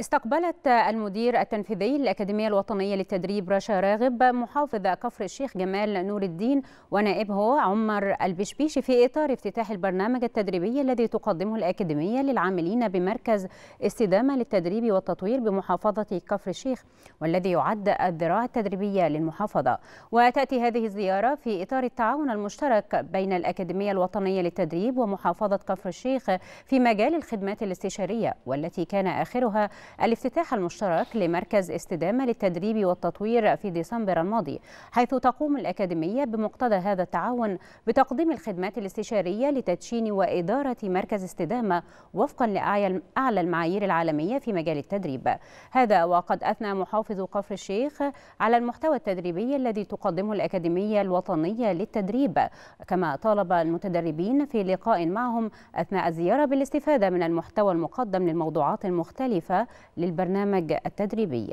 استقبلت المدير التنفيذي للأكاديمية الوطنية للتدريب رشا راغب محافظ كفر الشيخ جمال نور الدين ونائبه عمر البشبيشي في إطار افتتاح البرنامج التدريبي الذي تقدمه الأكاديمية للعاملين بمركز استدامة للتدريب والتطوير بمحافظة كفر الشيخ والذي يعد الذراع التدريبية للمحافظة وتأتي هذه الزيارة في إطار التعاون المشترك بين الأكاديمية الوطنية للتدريب ومحافظة كفر الشيخ في مجال الخدمات الاستشارية والتي كان آخرها الافتتاح المشترك لمركز استدامة للتدريب والتطوير في ديسمبر الماضي حيث تقوم الأكاديمية بمقتضى هذا التعاون بتقديم الخدمات الاستشارية لتدشين وإدارة مركز استدامة وفقا لأعلى المعايير العالمية في مجال التدريب هذا وقد أثنى محافظ قفر الشيخ على المحتوى التدريبي الذي تقدمه الأكاديمية الوطنية للتدريب كما طالب المتدربين في لقاء معهم أثناء الزيارة بالاستفادة من المحتوى المقدم للموضوعات المختلفة للبرنامج التدريبي